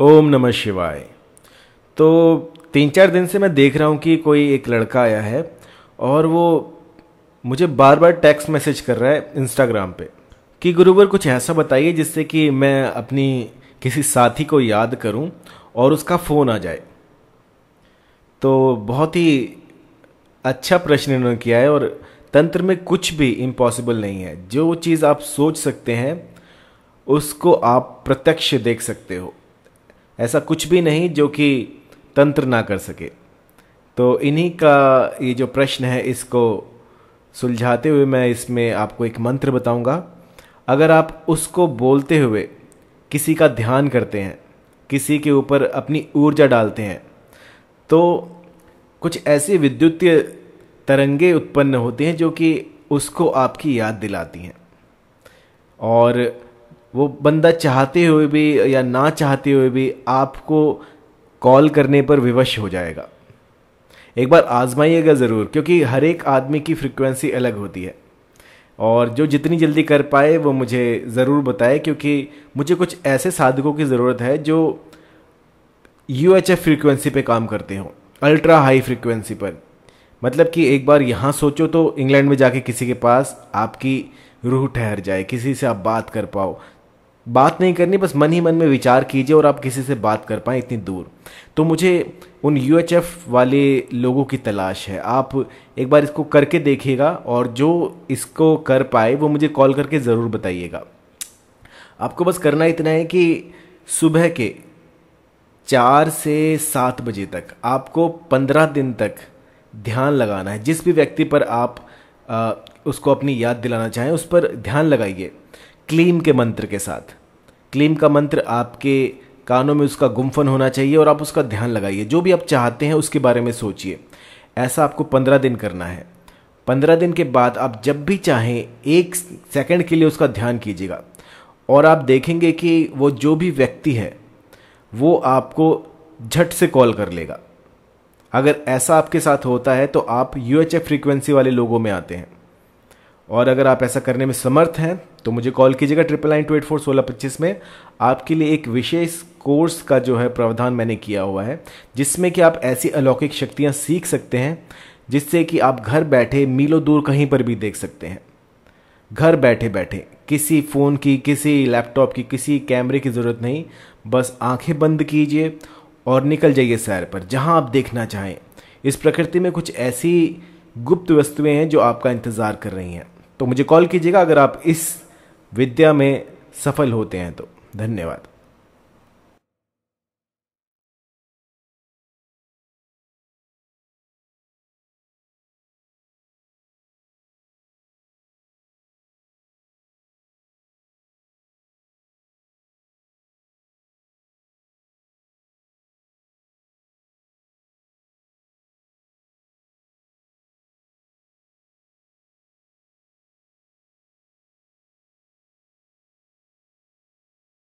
ओम नमः शिवाय तो तीन चार दिन से मैं देख रहा हूँ कि कोई एक लड़का आया है और वो मुझे बार बार टेक्स्ट मैसेज कर रहा है इंस्टाग्राम पे कि गुरुवर कुछ ऐसा बताइए जिससे कि मैं अपनी किसी साथी को याद करूं और उसका फ़ोन आ जाए तो बहुत ही अच्छा प्रश्न इन्होंने किया है और तंत्र में कुछ भी इम्पॉसिबल नहीं है जो चीज़ आप सोच सकते हैं उसको आप प्रत्यक्ष देख सकते हो ऐसा कुछ भी नहीं जो कि तंत्र ना कर सके तो इन्हीं का ये जो प्रश्न है इसको सुलझाते हुए मैं इसमें आपको एक मंत्र बताऊंगा अगर आप उसको बोलते हुए किसी का ध्यान करते हैं किसी के ऊपर अपनी ऊर्जा डालते हैं तो कुछ ऐसी विद्युतीय तरंगे उत्पन्न होती हैं जो कि उसको आपकी याद दिलाती हैं और वो बंदा चाहते हुए भी या ना चाहते हुए भी आपको कॉल करने पर विवश हो जाएगा एक बार आजमाइएगा ज़रूर क्योंकि हर एक आदमी की फ्रिक्वेंसी अलग होती है और जो जितनी जल्दी कर पाए वो मुझे ज़रूर बताए क्योंकि मुझे कुछ ऐसे साधकों की ज़रूरत है जो यू एच एफ फ्रिक्वेंसी पर काम करते हों अल्ट्रा हाई फ्रिक्वेंसी पर मतलब कि एक बार यहाँ सोचो तो इंग्लैंड में जाके किसी के पास आपकी रूह ठहर जाए किसी से आप बात कर पाओ बात नहीं करनी बस मन ही मन में विचार कीजिए और आप किसी से बात कर पाएँ इतनी दूर तो मुझे उन यू वाले लोगों की तलाश है आप एक बार इसको करके देखिएगा और जो इसको कर पाए वो मुझे कॉल करके ज़रूर बताइएगा आपको बस करना इतना है कि सुबह के चार से सात बजे तक आपको पंद्रह दिन तक ध्यान लगाना है जिस भी व्यक्ति पर आप आ, उसको अपनी याद दिलाना चाहें उस पर ध्यान लगाइए क्लीम के मंत्र के साथ क्लीम का मंत्र आपके कानों में उसका गुम्फन होना चाहिए और आप उसका ध्यान लगाइए जो भी आप चाहते हैं उसके बारे में सोचिए ऐसा आपको पंद्रह दिन करना है पंद्रह दिन के बाद आप जब भी चाहें एक सेकंड के लिए उसका ध्यान कीजिएगा और आप देखेंगे कि वो जो भी व्यक्ति है वो आपको झट से कॉल कर लेगा अगर ऐसा आपके साथ होता है तो आप यू फ्रीक्वेंसी वाले लोगों में आते हैं और अगर आप ऐसा करने में समर्थ हैं तो मुझे कॉल कीजिएगा triple nine two eight four सोलह पच्चीस में आपके लिए एक विशेष कोर्स का जो है प्रावधान मैंने किया हुआ है जिसमें कि आप ऐसी अलौकिक शक्तियाँ सीख सकते हैं जिससे कि आप घर बैठे मीलों दूर कहीं पर भी देख सकते हैं घर बैठे बैठे किसी फ़ोन की किसी लैपटॉप की किसी कैमरे की ज़रूरत नहीं बस आंखें बंद कीजिए और निकल जाइए सैर पर जहाँ आप देखना चाहें इस प्रकृति में कुछ ऐसी गुप्त वस्तुएं हैं जो आपका इंतज़ार कर रही हैं तो मुझे कॉल कीजिएगा अगर आप इस विद्या में सफल होते हैं तो धन्यवाद